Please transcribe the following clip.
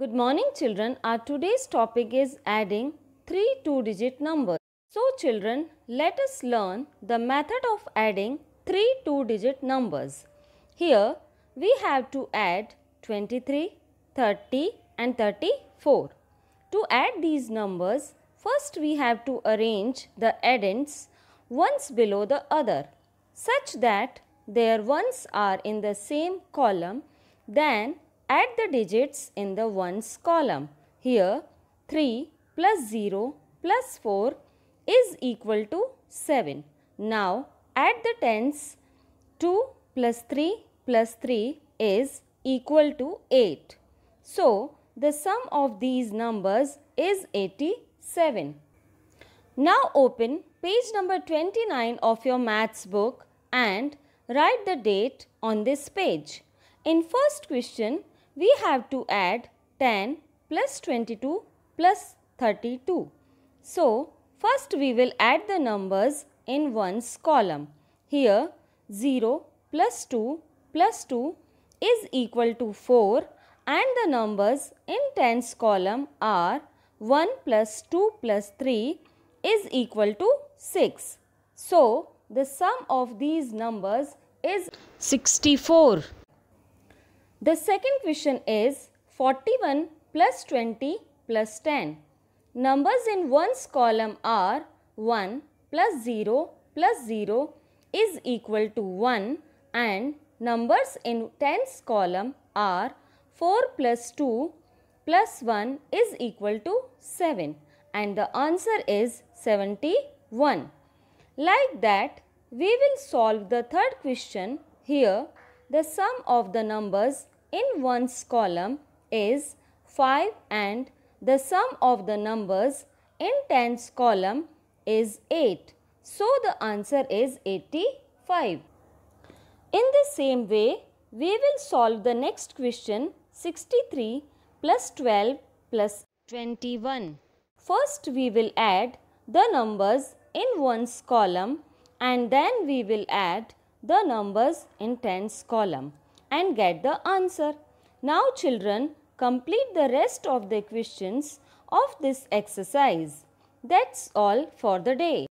Good morning children. Our today's topic is adding three two-digit numbers. So children, let us learn the method of adding three two-digit numbers. Here, we have to add 23, 30 and 34. To add these numbers, first we have to arrange the addends ones below the other such that their ones are in the same column then Add the digits in the ones column. Here 3 plus 0 plus 4 is equal to 7. Now add the tens 2 plus 3 plus 3 is equal to 8. So the sum of these numbers is 87. Now open page number 29 of your maths book and write the date on this page. In first question, we have to add 10 plus 22 plus 32. So, first we will add the numbers in ones column. Here 0 plus 2 plus 2 is equal to 4 and the numbers in tens column are 1 plus 2 plus 3 is equal to 6. So, the sum of these numbers is 64. The second question is 41 plus 20 plus 10. Numbers in one's column are 1 plus 0 plus 0 is equal to 1 and numbers in tens column are 4 plus 2 plus 1 is equal to 7 and the answer is 71. Like that, we will solve the third question here the sum of the numbers in one's column is 5 and the sum of the numbers in tens column is 8. So, the answer is 85. In the same way, we will solve the next question 63 plus 12 plus 21. First, we will add the numbers in one's column and then we will add the numbers in tens column and get the answer. Now children, complete the rest of the questions of this exercise. That's all for the day.